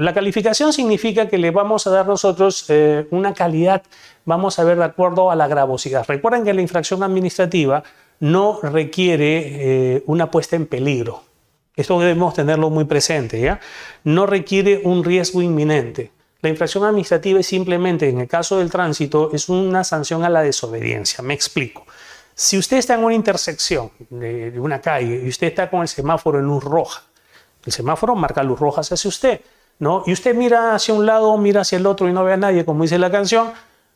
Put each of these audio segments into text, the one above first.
La calificación significa que le vamos a dar nosotros eh, una calidad, vamos a ver de acuerdo a la gravosidad. Recuerden que la infracción administrativa no requiere eh, una puesta en peligro. Esto debemos tenerlo muy presente, ¿ya? No requiere un riesgo inminente. La infracción administrativa es simplemente, en el caso del tránsito, es una sanción a la desobediencia. Me explico. Si usted está en una intersección de una calle y usted está con el semáforo en luz roja, el semáforo marca luz roja hacia usted. ¿no? Y usted mira hacia un lado, mira hacia el otro y no ve a nadie, como dice la canción,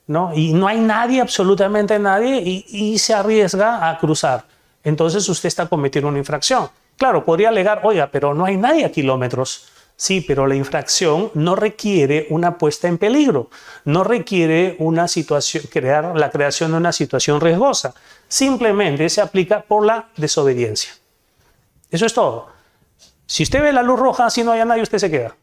¿no? Y no hay nadie, absolutamente nadie, y, se arriesga a cruzar. Entonces usted está cometiendo una infracción. Claro, podría alegar, oiga, pero no hay nadie a kilómetros. Sí, pero la infracción no requiere una puesta en peligro, no requiere una situación, crear, la creación de una situación riesgosa. Simplemente se aplica por la desobediencia. Eso es todo. Si usted ve la luz roja, si no hay nadie, usted se queda.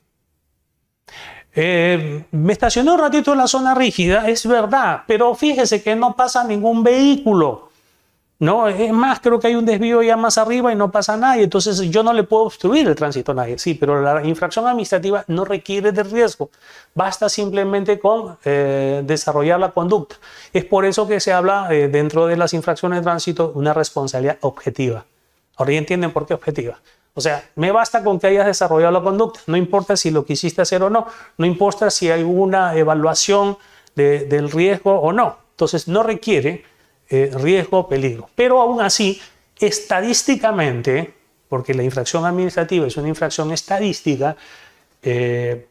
Eh, me estacioné un ratito en la zona rígida, es verdad, pero fíjese que no pasa ningún vehículo. No, es más, creo que hay un desvío ya más arriba y no pasa nadie. Entonces yo no le puedo obstruir el tránsito a nadie. Sí, pero la infracción administrativa no requiere de riesgo. Basta simplemente con eh, desarrollar la conducta. Es por eso que se habla eh, dentro de las infracciones de tránsito una responsabilidad objetiva. Ahora ya entienden por qué objetiva. O sea, me basta con que hayas desarrollado la conducta, no importa si lo quisiste hacer o no, no importa si hay una evaluación del riesgo o no. Entonces, no requiere eh, riesgo o peligro. Pero aún así, estadísticamente, porque la infracción administrativa es una infracción estadística, eh,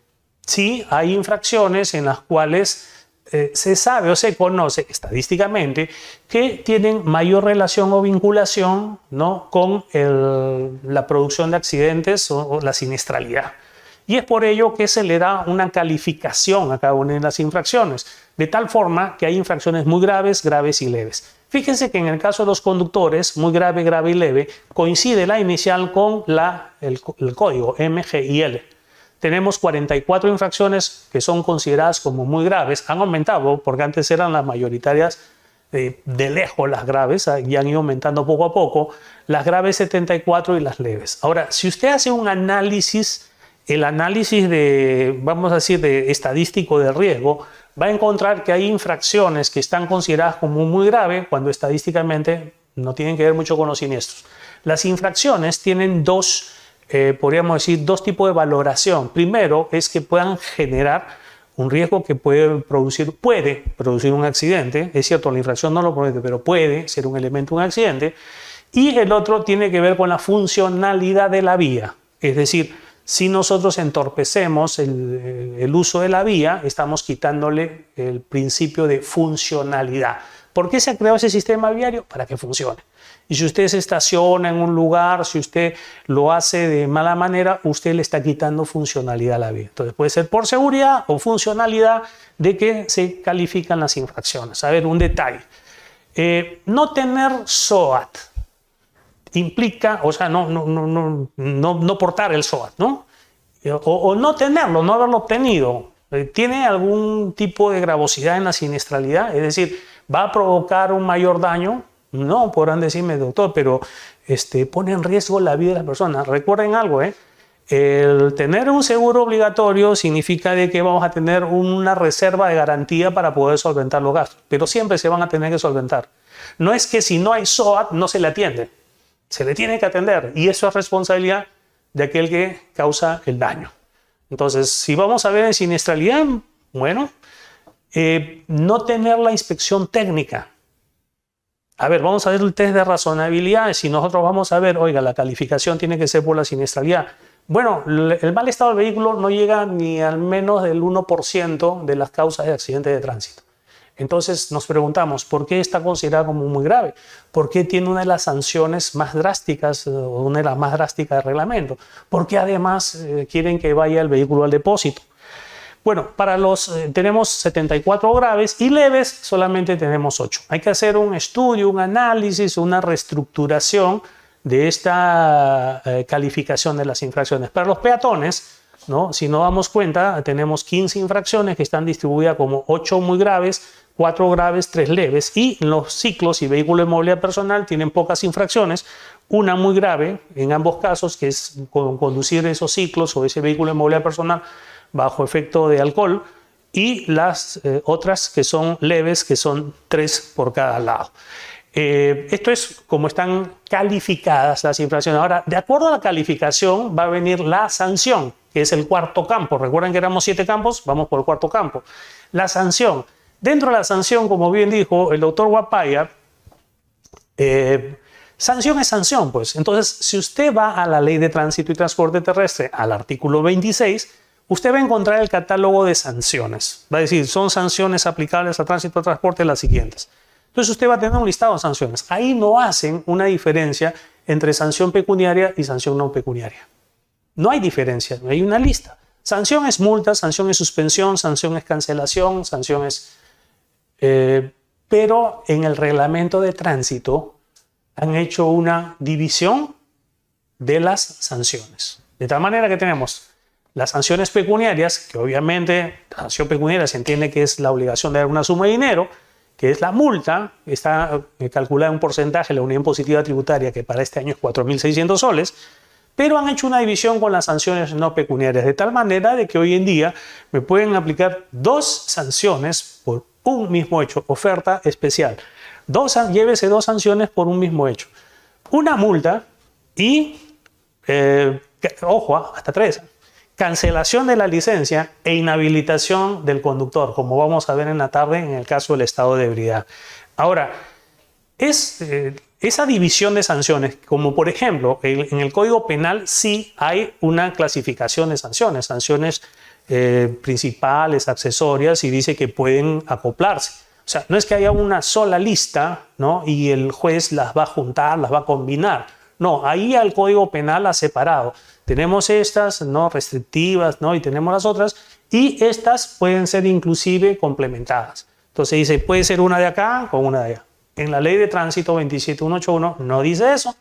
sí hay infracciones en las cuales eh, se sabe o se conoce estadísticamente que tienen mayor relación o vinculación ¿no? con la producción de accidentes o, la siniestralidad. Y es por ello que se le da una calificación a cada una de las infracciones, de tal forma que hay infracciones muy graves, graves y leves. Fíjense que en el caso de los conductores, muy grave, grave y leve, coincide la inicial con la, el, el código MGIL tenemos 44 infracciones que son consideradas como muy graves. Han aumentado porque antes eran las mayoritarias eh, de lejos las graves ah, y han ido aumentando poco a poco, las graves 74 y las leves. Ahora, si usted hace un análisis, el análisis de, vamos a decir, de estadístico de riesgo, va a encontrar que hay infracciones que están consideradas como muy graves cuando estadísticamente no tienen que ver mucho con los siniestros. Las infracciones tienen dos eh, podríamos decir, dos tipos de valoración. Primero es que puedan generar un riesgo que puede producir, puede producir un accidente. Es cierto, la infracción no lo promete, pero puede ser un elemento, un accidente. Y el otro tiene que ver con la funcionalidad de la vía. Es decir, si nosotros entorpecemos el uso de la vía, estamos quitándole el principio de funcionalidad. ¿Por qué se ha creado ese sistema viario? Para que funcione. Y si usted se estaciona en un lugar, si usted lo hace de mala manera, usted le está quitando funcionalidad a la vida. Entonces puede ser por seguridad o funcionalidad de que se califican las infracciones. A ver, un detalle. Eh, no tener SOAT implica, o sea, no, no, no, no, portar el SOAT, ¿no? O, o, no tenerlo, no haberlo obtenido. Eh, ¿Tiene algún tipo de gravosidad en la siniestralidad? Es decir, ¿Va a provocar un mayor daño? No, podrán decirme, doctor, pero este, pone en riesgo la vida de la persona. Recuerden algo, ¿eh? El tener un seguro obligatorio significa de que vamos a tener una reserva de garantía para poder solventar los gastos, pero siempre se van a tener que solventar. No es que si no hay SOAT no se le atiende, se le tiene que atender y eso es responsabilidad de aquel que causa el daño. Entonces, si vamos a ver en siniestralidad, bueno, eh, no tener la inspección técnica. A ver, vamos a hacer el test de razonabilidad. Si nosotros vamos a ver, oiga, la calificación tiene que ser por la siniestralidad. Bueno, el mal estado del vehículo no llega ni al menos del 1% de las causas de accidentes de tránsito. Entonces nos preguntamos, ¿por qué está considerado como muy grave? ¿Por qué tiene una de las sanciones más drásticas, eh, una de las más drásticas del reglamento? ¿Por qué además eh, quieren que vaya el vehículo al depósito? Bueno, para los eh, tenemos 74 graves y leves solamente tenemos 8. Hay que hacer un estudio, un análisis, una reestructuración de esta eh, calificación de las infracciones. Para los peatones, si no damos cuenta, tenemos 15 infracciones que están distribuidas como 8 muy graves, 4 graves, 3 leves y los ciclos y vehículo de movilidad personal tienen pocas infracciones, una muy grave en ambos casos, que es conducir esos ciclos o ese vehículo de movilidad personal bajo efecto de alcohol y las eh, otras que son leves, que son tres por cada lado. Eh, esto es como están calificadas las infracciones. Ahora, de acuerdo a la calificación va a venir la sanción, que es el cuarto campo. Recuerden que éramos siete campos, vamos por el cuarto campo. La sanción. Dentro de la sanción, como bien dijo el doctor Guapaya, eh, sanción es sanción, pues. Entonces, si usted va a la ley de tránsito y transporte terrestre, al artículo 26, usted va a encontrar el catálogo de sanciones. Va a decir, son sanciones aplicables a tránsito, transporte, las siguientes. Entonces usted va a tener un listado de sanciones. Ahí no hacen una diferencia entre sanción pecuniaria y sanción no pecuniaria. No hay diferencia, no hay una lista. Sanción es multa, sanción es suspensión, sanción es cancelación, sanción es... Eh, pero en el reglamento de tránsito han hecho una división de las sanciones. De tal manera que tenemos las sanciones pecuniarias, que obviamente la sanción pecuniaria se entiende que es la obligación de dar una suma de dinero, que es la multa, está calculada un porcentaje la unión positiva tributaria, que para este año es 4.600 soles, pero han hecho una división con las sanciones no pecuniarias, de tal manera de que hoy en día me pueden aplicar dos sanciones por un mismo hecho, oferta especial. Dos, llévese dos sanciones por un mismo hecho. Una multa y, eh, ojo, ah, hasta tres, cancelación de la licencia e inhabilitación del conductor, como vamos a ver en la tarde en el caso del estado de ebriedad. Ahora, es, eh, esa división de sanciones, como por ejemplo en el Código Penal sí hay una clasificación de sanciones, sanciones eh, principales, accesorias, y dice que pueden acoplarse. O sea, no es que haya una sola lista ¿no? y el juez las va a juntar, las va a combinar. No, ahí al Código Penal ha separado. Tenemos estas, ¿no? Restrictivas, ¿no? Y tenemos las otras. Y estas pueden ser inclusive complementadas. Entonces dice, puede ser una de acá con una de allá. En la ley de tránsito 27181 no dice eso,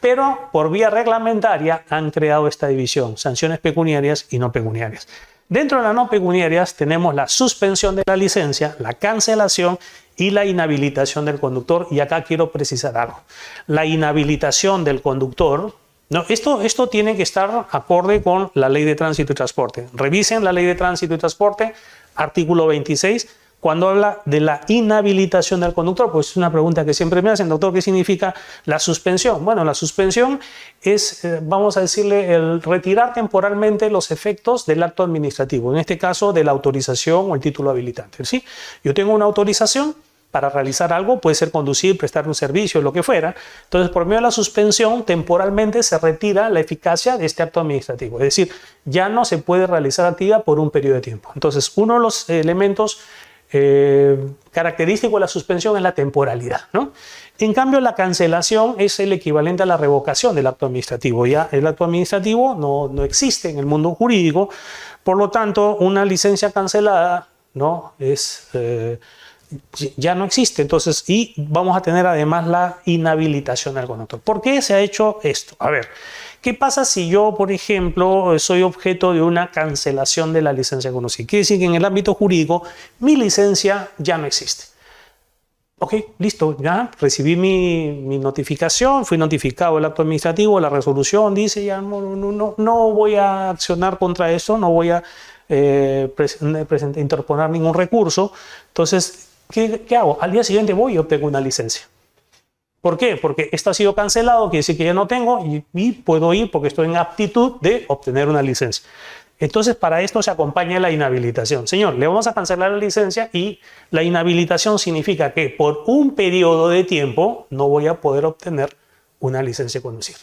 pero por vía reglamentaria han creado esta división, sanciones pecuniarias y no pecuniarias. Dentro de las no pecuniarias tenemos la suspensión de la licencia, la cancelación y la inhabilitación del conductor. Y acá quiero precisar algo. La inhabilitación del conductor no, esto, esto tiene que estar acorde con la ley de tránsito y transporte. Revisen la ley de tránsito y transporte, artículo 26, cuando habla de la inhabilitación del conductor, pues es una pregunta que siempre me hacen, doctor, ¿qué significa la suspensión? Bueno, la suspensión es, eh, vamos a decirle, el retirar temporalmente los efectos del acto administrativo, en este caso de la autorización o el título habilitante. ¿sí? Yo tengo una autorización, para realizar algo, puede ser conducir, prestar un servicio, lo que fuera. Entonces, por medio de la suspensión, temporalmente se retira la eficacia de este acto administrativo. Es decir, ya no se puede realizar actividad por un periodo de tiempo. Entonces, uno de los elementos característicos eh, característico de la suspensión es la temporalidad. ¿no? En cambio, la cancelación es el equivalente a la revocación del acto administrativo. Ya el acto administrativo no, existe en el mundo jurídico, por lo tanto, una licencia cancelada ¿no? es... Eh, ya no existe. Entonces, y vamos a tener además la inhabilitación del otro. ¿Por qué se ha hecho esto? A ver, ¿qué pasa si yo, por ejemplo, soy objeto de una cancelación de la licencia de conocimiento? Quiere decir que en el ámbito jurídico mi licencia ya no existe. Ok, listo, ya recibí mi, notificación, fui notificado el acto administrativo, la resolución dice, ya no, no, voy a accionar contra eso, no voy a eh, interponer ningún recurso. Entonces, ¿Qué, hago? Al día siguiente voy y obtengo una licencia. ¿Por qué? Porque esto ha sido cancelado, quiere decir que ya no tengo y, y, puedo ir porque estoy en aptitud de obtener una licencia. Entonces, para esto se acompaña la inhabilitación. Señor, le vamos a cancelar la licencia y la inhabilitación significa que por un periodo de tiempo no voy a poder obtener una licencia de conducir.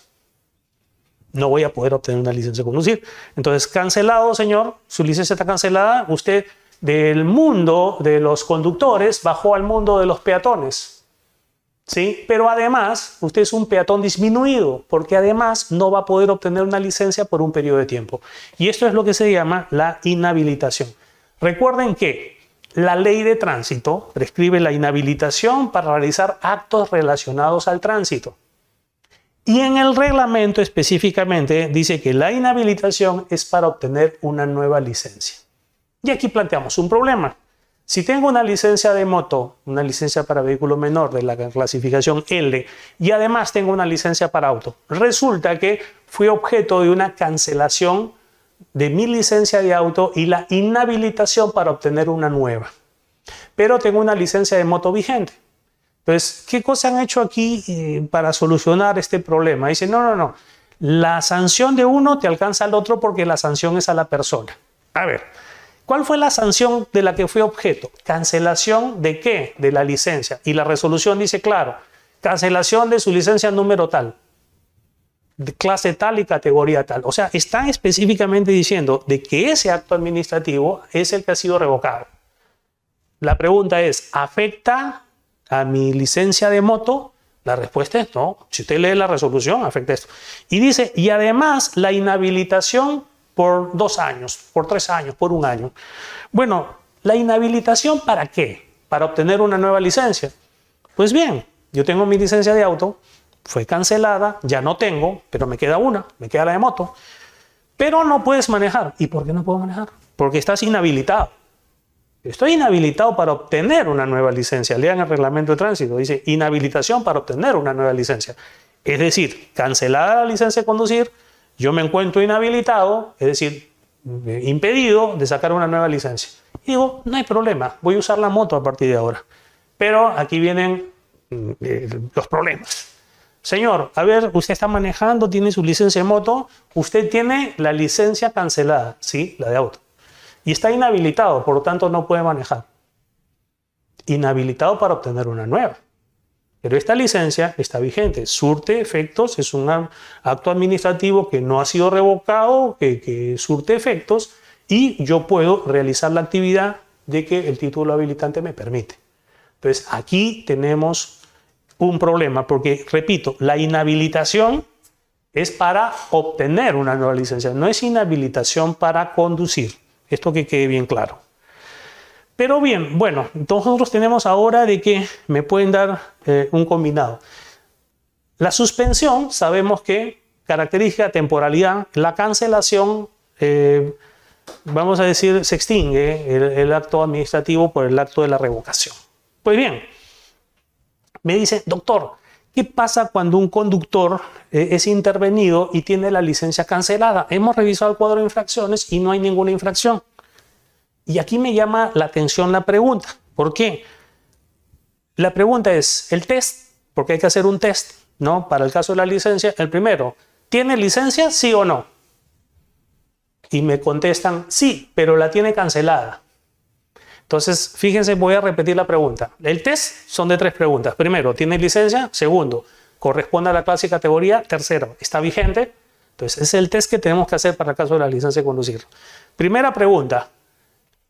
No voy a poder obtener una licencia de conducir. Entonces, cancelado, señor, su licencia está cancelada, usted del mundo de los conductores bajó al mundo de los peatones. ¿Sí? Pero además, usted es un peatón disminuido, porque además no va a poder obtener una licencia por un periodo de tiempo. Y esto es lo que se llama la inhabilitación. Recuerden que la ley de tránsito prescribe la inhabilitación para realizar actos relacionados al tránsito. Y en el reglamento específicamente dice que la inhabilitación es para obtener una nueva licencia. Y aquí planteamos un problema. Si tengo una licencia de moto, una licencia para vehículo menor de la clasificación L y además tengo una licencia para auto, resulta que fui objeto de una cancelación de mi licencia de auto y la inhabilitación para obtener una nueva. Pero tengo una licencia de moto vigente. Entonces, ¿qué cosa han hecho aquí eh, para solucionar este problema? Dicen, no, no, no, la sanción de uno te alcanza al otro porque la sanción es a la persona. A ver, ¿Cuál fue la sanción de la que fue objeto? Cancelación de qué? De la licencia. Y la resolución dice claro, cancelación de su licencia número tal, de clase tal y categoría tal. O sea, están específicamente diciendo de que ese acto administrativo es el que ha sido revocado. La pregunta es, ¿afecta a mi licencia de moto? La respuesta es no. Si usted lee la resolución, afecta esto. Y dice, y además la inhabilitación por dos años, por tres años, por un año. Bueno, ¿la inhabilitación para qué? Para obtener una nueva licencia. Pues bien, yo tengo mi licencia de auto, fue cancelada, ya no tengo, pero me queda una, me queda la de moto. Pero no puedes manejar. ¿Y por qué no puedo manejar? Porque estás inhabilitado. Estoy inhabilitado para obtener una nueva licencia. Lean el reglamento de tránsito. Dice inhabilitación para obtener una nueva licencia. Es decir, cancelada la licencia de conducir, yo me encuentro inhabilitado, es decir, eh, impedido de sacar una nueva licencia. Y digo, no hay problema, voy a usar la moto a partir de ahora. Pero aquí vienen mm, eh, los problemas. Señor, a ver, usted está manejando, tiene su licencia de moto, usted tiene la licencia cancelada, sí, la de auto. Y está inhabilitado, por lo tanto no puede manejar. Inhabilitado para obtener una nueva. Pero esta licencia está vigente, surte efectos, es un acto administrativo que no ha sido revocado, que, surte efectos y yo puedo realizar la actividad de que el título habilitante me permite. Entonces aquí tenemos un problema porque, repito, la inhabilitación es para obtener una nueva licencia, no es inhabilitación para conducir. Esto que quede bien claro. Pero bien, bueno, nosotros tenemos ahora de que me pueden dar eh, un combinado. La suspensión, sabemos que caracteriza temporalidad, la cancelación, eh, vamos a decir, se extingue el, acto administrativo por el acto de la revocación. Pues bien, me dice, doctor, ¿Qué pasa cuando un conductor eh, es intervenido y tiene la licencia cancelada? Hemos revisado el cuadro de infracciones y no hay ninguna infracción. Y aquí me llama la atención la pregunta. ¿Por qué? La pregunta es, el test, porque hay que hacer un test, ¿no? Para el caso de la licencia, el primero, ¿tiene licencia sí o no? Y me contestan, sí, pero la tiene cancelada. Entonces, fíjense, voy a repetir la pregunta. El test son de tres preguntas. Primero, ¿tiene licencia? Segundo, ¿corresponde a la clase y categoría? Tercero, ¿está vigente? Entonces, es el test que tenemos que hacer para el caso de la licencia de conducir. Primera pregunta,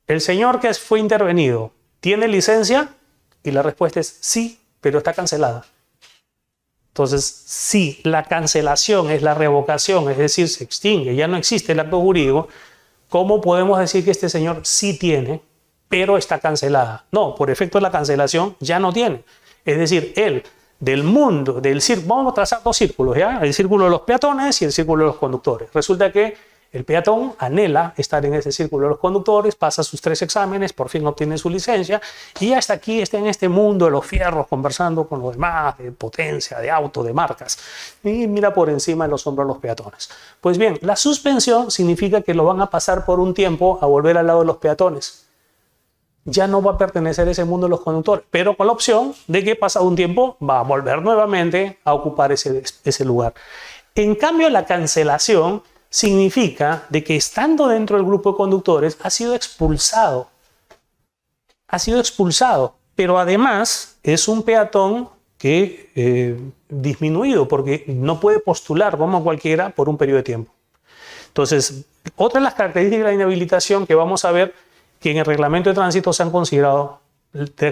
¿El señor que fue intervenido tiene licencia? Y la respuesta es sí, pero está cancelada. Entonces, si sí, la cancelación es la revocación, es decir, se extingue, ya no existe el acto jurídico, ¿cómo podemos decir que este señor sí tiene, pero está cancelada? No, por efecto de la cancelación ya no tiene. Es decir, él del mundo, del círculo, vamos a trazar dos círculos, ¿ya? El círculo de los peatones y el círculo de los conductores. Resulta que el peatón anhela estar en ese círculo de los conductores, pasa sus tres exámenes, por fin obtiene su licencia y hasta aquí está en este mundo de los fierros conversando con los demás de potencia, de auto, de marcas y mira por encima de los hombros los peatones. Pues bien, la suspensión significa que lo van a pasar por un tiempo a volver al lado de los peatones. Ya no va a pertenecer a ese mundo de los conductores, pero con la opción de que pasado un tiempo va a volver nuevamente a ocupar ese, ese lugar. En cambio, la cancelación significa de que estando dentro del grupo de conductores ha sido expulsado. Ha sido expulsado, pero además es un peatón que eh, disminuido porque no puede postular como cualquiera por un periodo de tiempo. Entonces, otra de las características de la inhabilitación que vamos a ver que en el reglamento de tránsito se han considerado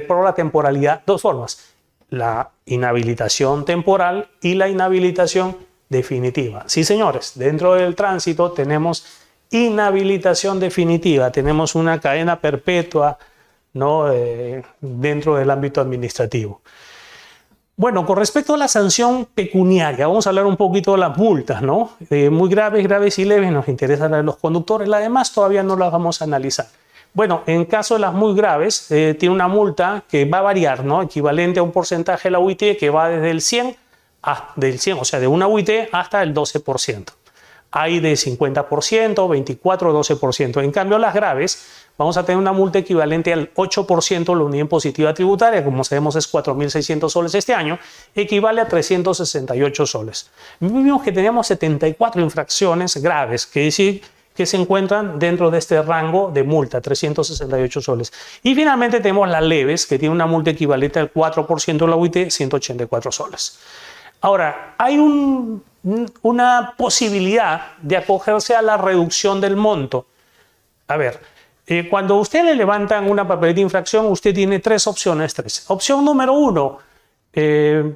por la temporalidad dos formas, la inhabilitación temporal y la inhabilitación definitiva. Sí, señores, dentro del tránsito tenemos inhabilitación definitiva, tenemos una cadena perpetua ¿no? Eh, dentro del ámbito administrativo. Bueno, con respecto a la sanción pecuniaria, vamos a hablar un poquito de las multas, ¿no? Eh, muy graves, graves y leves nos interesan a los conductores, la demás todavía no las vamos a analizar. Bueno, en caso de las muy graves, eh, tiene una multa que va a variar, ¿no? Equivalente a un porcentaje de la UIT que va desde el 100 del 100, o sea, de una UIT hasta el 12%. Hay de 50%, 24, 12%. En cambio, las graves, vamos a tener una multa equivalente al 8% de la unidad Positiva tributaria, como sabemos es 4.600 soles este año, equivale a 368 soles. Vimos que teníamos 74 infracciones graves, que decir que se encuentran dentro de este rango de multa, 368 soles. Y finalmente tenemos las leves, que tiene una multa equivalente al 4% de la UIT, 184 soles. Ahora, hay una posibilidad de acogerse a la reducción del monto. A ver, eh, cuando usted le levantan una papeleta de infracción, usted tiene tres opciones. Tres. Opción número uno, eh,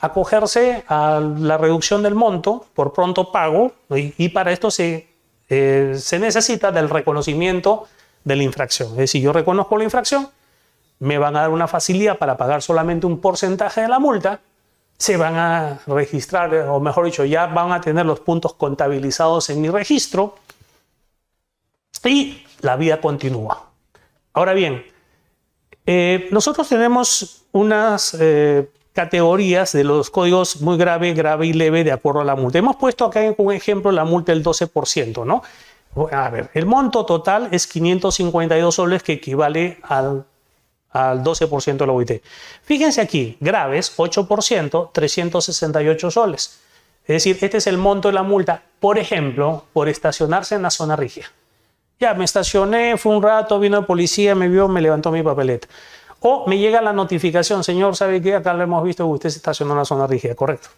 acogerse a la reducción del monto por pronto pago y, para esto se, eh, se necesita del reconocimiento de la infracción. Es decir, yo reconozco la infracción, me van a dar una facilidad para pagar solamente un porcentaje de la multa se van a registrar, eh, o mejor dicho, ya van a tener los puntos contabilizados en mi registro y la vida continúa. Ahora bien, eh, nosotros tenemos unas eh, categorías de los códigos muy grave, grave y leve de acuerdo a la multa. Hemos puesto acá un ejemplo la multa del 12%, ¿no? A ver, el monto total es 552 soles que equivale al al 12% de la OIT, Fíjense aquí, graves, 8%, 368 soles. Es decir, este es el monto de la multa, por ejemplo, por estacionarse en la zona rígida. Ya, me estacioné, fue un rato, vino la policía, me vio, me levantó mi papeleta. O me llega la notificación, señor, ¿sabe qué? Acá lo hemos visto usted se estacionó en la zona rígida, correcto.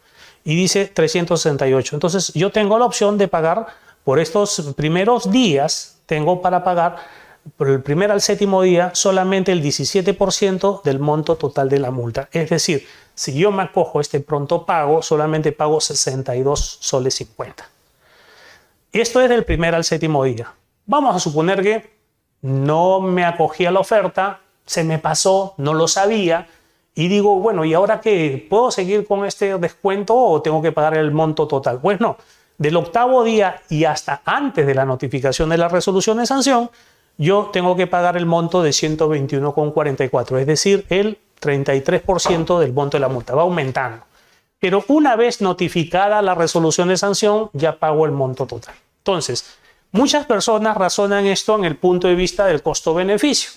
Y dice 368. Entonces, yo tengo la opción de pagar por estos primeros días, tengo para pagar por el primer al séptimo día solamente el 17% del monto total de la multa. Es decir, si yo me acojo este pronto pago, solamente pago 62 soles 50. Esto es del primer al séptimo día. Vamos a suponer que no me acogí a la oferta, se me pasó, no lo sabía y digo, bueno, ¿y ahora qué? ¿Puedo seguir con este descuento o tengo que pagar el monto total? Pues no, del octavo día y hasta antes de la notificación de la resolución de sanción, yo tengo que pagar el monto de 121,44, es decir, el 33% del monto de la multa, va aumentando. Pero una vez notificada la resolución de sanción, ya pago el monto total. Entonces, muchas personas razonan esto en el punto de vista del costo-beneficio.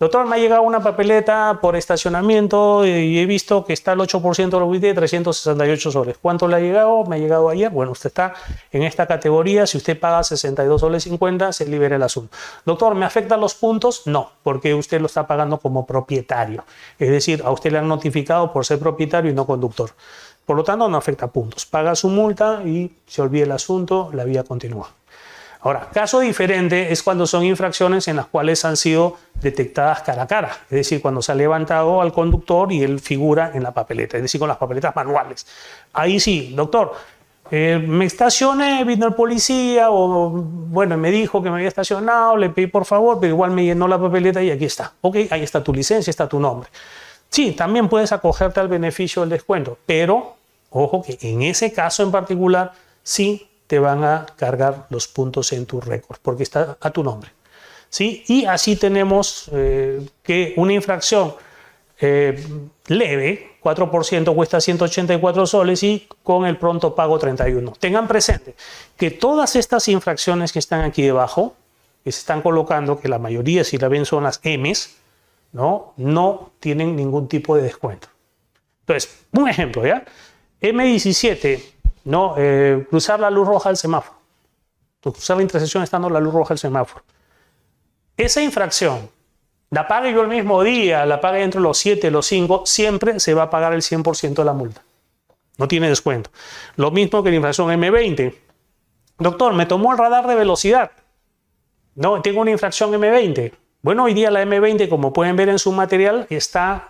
Doctor, me ha llegado una papeleta por estacionamiento y he visto que está el 8% de la UIT, 368 soles. ¿Cuánto le ha llegado? Me ha llegado ayer. Bueno, usted está en esta categoría. Si usted paga 62 soles 50, se libera el asunto. Doctor, ¿me afectan los puntos? No, porque usted lo está pagando como propietario. Es decir, a usted le han notificado por ser propietario y no conductor. Por lo tanto, no afecta puntos. Paga su multa y se olvida el asunto, la vía continúa. Ahora, caso diferente es cuando son infracciones en las cuales han sido detectadas cara a cara, es decir, cuando se ha levantado al conductor y él figura en la papeleta, es decir, con las papeletas manuales. Ahí sí, doctor, eh, me estacioné, vino el policía, o bueno, me dijo que me había estacionado, le pedí por favor, pero igual me llenó la papeleta y aquí está. Ok, ahí está tu licencia, está tu nombre. Sí, también puedes acogerte al beneficio del descuento, pero ojo que en ese caso en particular sí te van a cargar los puntos en tu récord, porque está a tu nombre. ¿sí? Y así tenemos eh, que una infracción eh, leve, 4% cuesta 184 soles y con el pronto pago 31. Tengan presente que todas estas infracciones que están aquí debajo, que se están colocando, que la mayoría si la ven son las M's, ¿no? no tienen ningún tipo de descuento. Entonces, un ejemplo, ¿ya? M17 no, eh, cruzar la luz roja del semáforo. Cruzar la intersección estando la luz roja del semáforo. Esa infracción, la pague yo el mismo día, la pague entre los 7, los 5, siempre se va a pagar el 100% de la multa. No tiene descuento. Lo mismo que la infracción M20. Doctor, me tomó el radar de velocidad. No, tengo una infracción M20. Bueno, hoy día la M20, como pueden ver en su material, está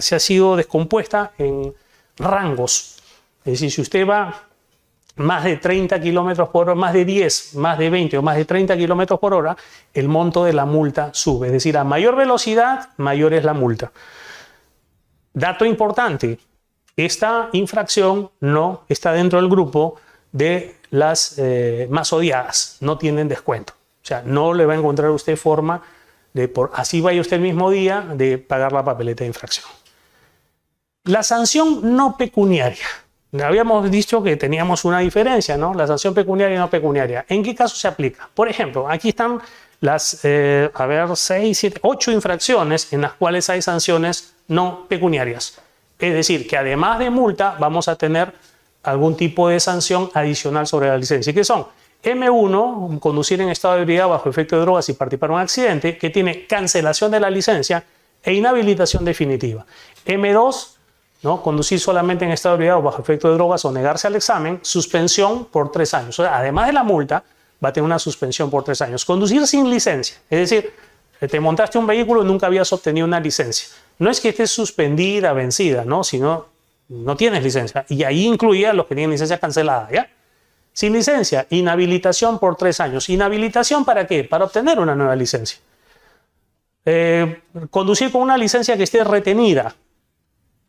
se ha sido descompuesta en rangos. Es decir, si usted va más de 30 kilómetros por hora, más de 10, más de 20 o más de 30 kilómetros por hora, el monto de la multa sube. Es decir, a mayor velocidad, mayor es la multa. Dato importante, esta infracción no está dentro del grupo de las eh, más odiadas, no tienen descuento. O sea, no le va a encontrar usted forma de, así vaya usted el mismo día, de pagar la papeleta de infracción. La sanción no pecuniaria habíamos dicho que teníamos una diferencia, ¿no? La sanción pecuniaria y no pecuniaria. ¿En qué caso se aplica? Por ejemplo, aquí están las, eh, a ver, seis, siete, ocho infracciones en las cuales hay sanciones no pecuniarias. Es decir, que además de multa vamos a tener algún tipo de sanción adicional sobre la licencia. ¿Y qué son? M1, conducir en estado de ebriedad bajo efecto de drogas y participar en un accidente, que tiene cancelación de la licencia e inhabilitación definitiva. M2, Conducir solamente en estado de o bajo efecto de drogas o negarse al examen, suspensión por tres años. además de la multa, va a tener una suspensión por tres años. Conducir sin licencia, es decir, te montaste un vehículo y nunca habías obtenido una licencia. No es que estés suspendida, vencida, ¿no? sino no tienes licencia. Y ahí incluía los que tienen licencia cancelada, ¿ya? Sin licencia, inhabilitación por tres años. ¿Inhabilitación para qué? Para obtener una nueva licencia. Eh, conducir con una licencia que esté retenida,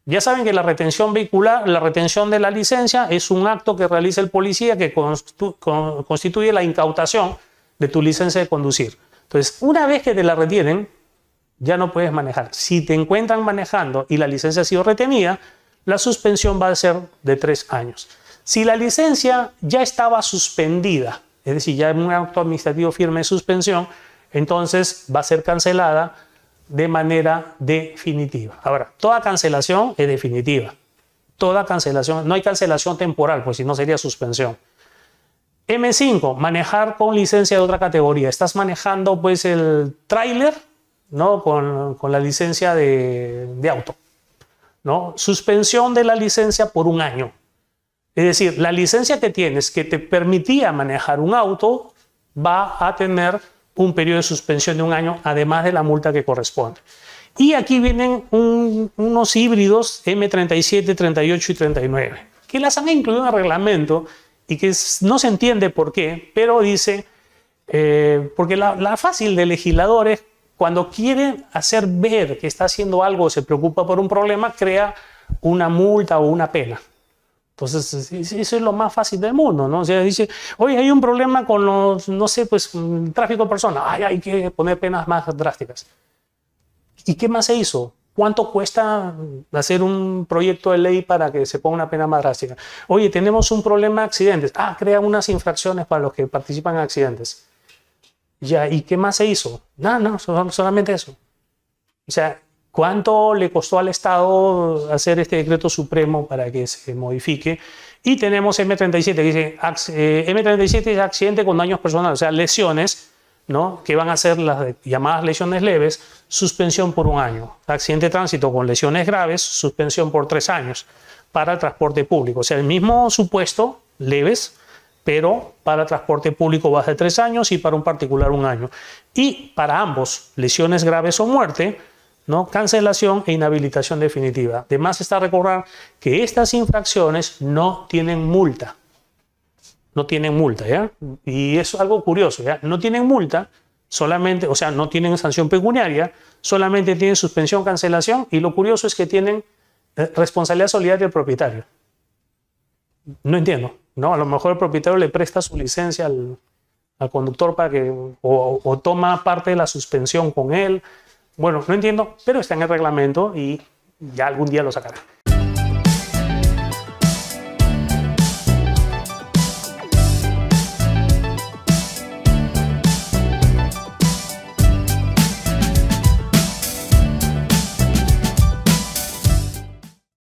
ya saben que la retención vehicular, la retención de la licencia es un acto que realiza el policía que constituye la incautación de tu licencia de conducir. Entonces, una vez que te la retienen, ya no puedes manejar. Si te encuentran manejando y la licencia ha sido retenida, la suspensión va a ser de tres años. Si la licencia ya estaba suspendida, es decir, ya en un acto administrativo firme de suspensión, entonces va a ser cancelada de manera definitiva. Ahora, toda cancelación es definitiva. Toda cancelación, no hay cancelación temporal, pues si no sería suspensión. M5, manejar con licencia de otra categoría. Estás manejando pues el tráiler, ¿no? Con, la licencia de, de auto, ¿no? Suspensión de la licencia por un año. Es decir, la licencia que tienes que te permitía manejar un auto va a tener un periodo de suspensión de un año, además de la multa que corresponde. Y aquí vienen unos híbridos M37, 38 y 39, que las han incluido en el reglamento y que no se entiende por qué, pero dice, eh, porque la, fácil de legisladores, cuando quiere hacer ver que está haciendo algo o se preocupa por un problema, crea una multa o una pena. Entonces, eso es lo más fácil del mundo, ¿no? O sea, dice, oye, hay un problema con los, no sé, pues, mm, tráfico de personas. Ay, hay que poner penas más drásticas. ¿Y qué más se hizo? ¿Cuánto cuesta hacer un proyecto de ley para que se ponga una pena más drástica? Oye, tenemos un problema de accidentes. Ah, crea unas infracciones para los que participan en accidentes. Ya, ¿y qué más se hizo? Nada, no, no, solamente eso. O sea, cuánto le costó al Estado hacer este decreto supremo para que se modifique. Y tenemos M37, que dice, eh, M37 es accidente con daños personales, o sea, lesiones, ¿no? que van a ser las llamadas lesiones leves, suspensión por un año. Accidente de tránsito con lesiones graves, suspensión por tres años para transporte público. O sea, el mismo supuesto, leves, pero para transporte público baja de tres años y para un particular un año. Y para ambos, lesiones graves o muerte, ¿no? cancelación e inhabilitación definitiva. Además está recordar que estas infracciones no tienen multa. No tienen multa, ¿ya? Y eso es algo curioso, ¿ya? No tienen multa, solamente, o sea, no tienen sanción pecuniaria, solamente tienen suspensión, cancelación y lo curioso es que tienen eh, responsabilidad solidaria del propietario. No entiendo, ¿no? A lo mejor el propietario le presta su licencia al, conductor para que, o toma parte de la suspensión con él, bueno, no entiendo, pero está en el reglamento y ya algún día lo sacará.